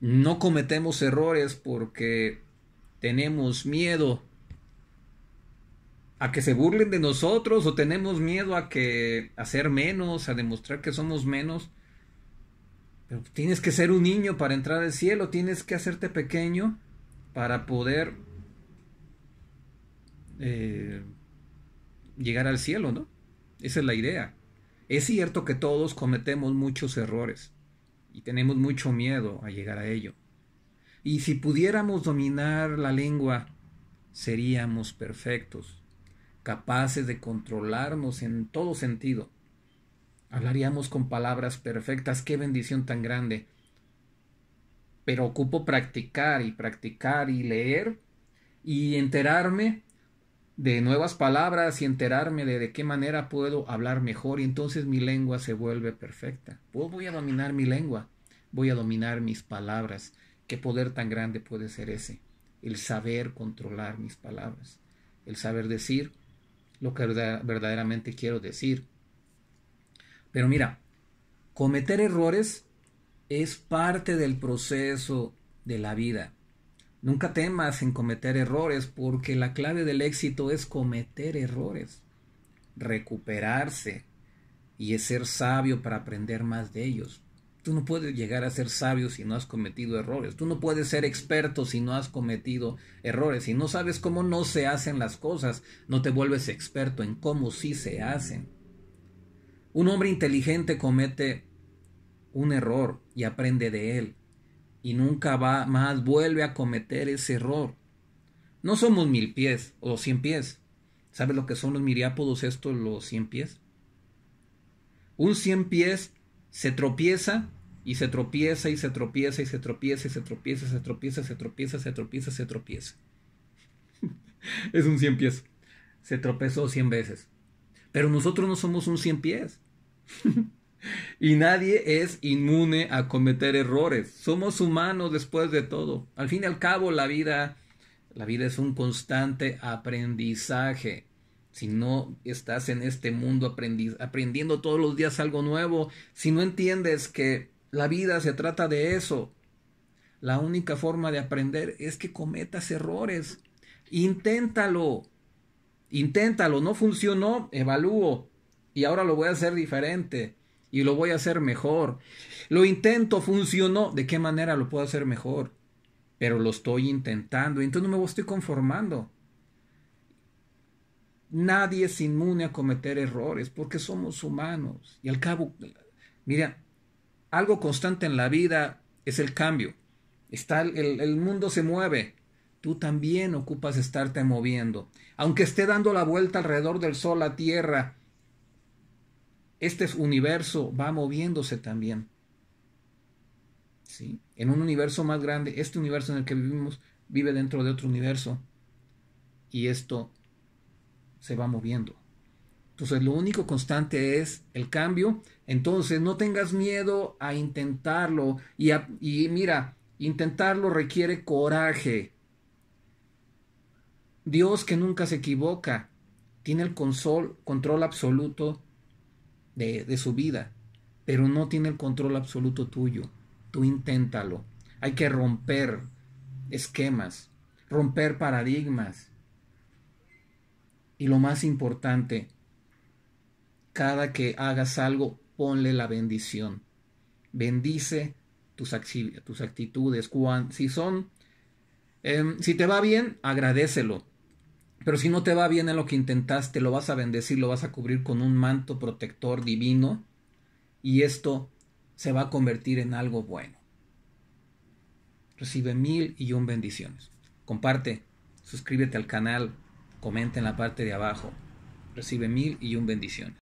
No cometemos errores porque tenemos miedo a que se burlen de nosotros o tenemos miedo a que a ser menos, a demostrar que somos menos. Pero tienes que ser un niño para entrar al cielo, tienes que hacerte pequeño para poder eh, llegar al cielo, ¿no? Esa es la idea. Es cierto que todos cometemos muchos errores y tenemos mucho miedo a llegar a ello. Y si pudiéramos dominar la lengua, seríamos perfectos, capaces de controlarnos en todo sentido. Hablaríamos con palabras perfectas, qué bendición tan grande. Pero ocupo practicar y practicar y leer y enterarme de nuevas palabras y enterarme de, de qué manera puedo hablar mejor y entonces mi lengua se vuelve perfecta. voy a dominar mi lengua, voy a dominar mis palabras. ¿Qué poder tan grande puede ser ese? El saber controlar mis palabras, el saber decir lo que verdaderamente quiero decir. Pero mira, cometer errores es parte del proceso de la vida. Nunca temas en cometer errores porque la clave del éxito es cometer errores, recuperarse y es ser sabio para aprender más de ellos. Tú no puedes llegar a ser sabio si no has cometido errores. Tú no puedes ser experto si no has cometido errores. Si no sabes cómo no se hacen las cosas, no te vuelves experto en cómo sí se hacen. Un hombre inteligente comete un error y aprende de él y nunca va más vuelve a cometer ese error. No somos mil pies o cien pies. ¿Sabes lo que son los miriápodos estos, los cien pies? Un cien pies se tropieza y se tropieza y se tropieza y se tropieza y se tropieza, se tropieza, se tropieza, se tropieza, se tropieza. es un cien pies. Se tropezó cien veces. Pero nosotros no somos un cien pies. Y nadie es inmune a cometer errores. Somos humanos después de todo. Al fin y al cabo, la vida, la vida es un constante aprendizaje. Si no estás en este mundo aprendiendo todos los días algo nuevo, si no entiendes que la vida se trata de eso, la única forma de aprender es que cometas errores. Inténtalo. Inténtalo. No funcionó, evalúo. Y ahora lo voy a hacer diferente y lo voy a hacer mejor. Lo intento, funcionó. ¿De qué manera lo puedo hacer mejor? Pero lo estoy intentando. Entonces no me estoy conformando. Nadie es inmune a cometer errores porque somos humanos. Y al cabo, mira, algo constante en la vida es el cambio. Está el, el mundo se mueve. Tú también ocupas estarte moviendo. Aunque esté dando la vuelta alrededor del sol, la tierra, este universo va moviéndose también. ¿Sí? En un universo más grande, este universo en el que vivimos vive dentro de otro universo y esto se va moviendo. Entonces lo único constante es el cambio. Entonces no tengas miedo a intentarlo. Y, y mira, intentarlo requiere coraje. Dios que nunca se equivoca, tiene el consol, control absoluto de, su vida, pero no tiene el control absoluto tuyo. Tú inténtalo. Hay que romper esquemas, romper paradigmas. Y lo más importante, cada que hagas algo, ponle la bendición. Bendice tus, tus actitudes. si son, em, si te va bien, agradecelo. Pero si no te va bien en lo que intentaste, lo vas a bendecir, lo vas a cubrir con un manto protector divino y esto se va a convertir en algo bueno. Recibe mil y un bendiciones. Comparte, suscríbete al canal, comenta en la parte de abajo. Recibe mil y un bendiciones.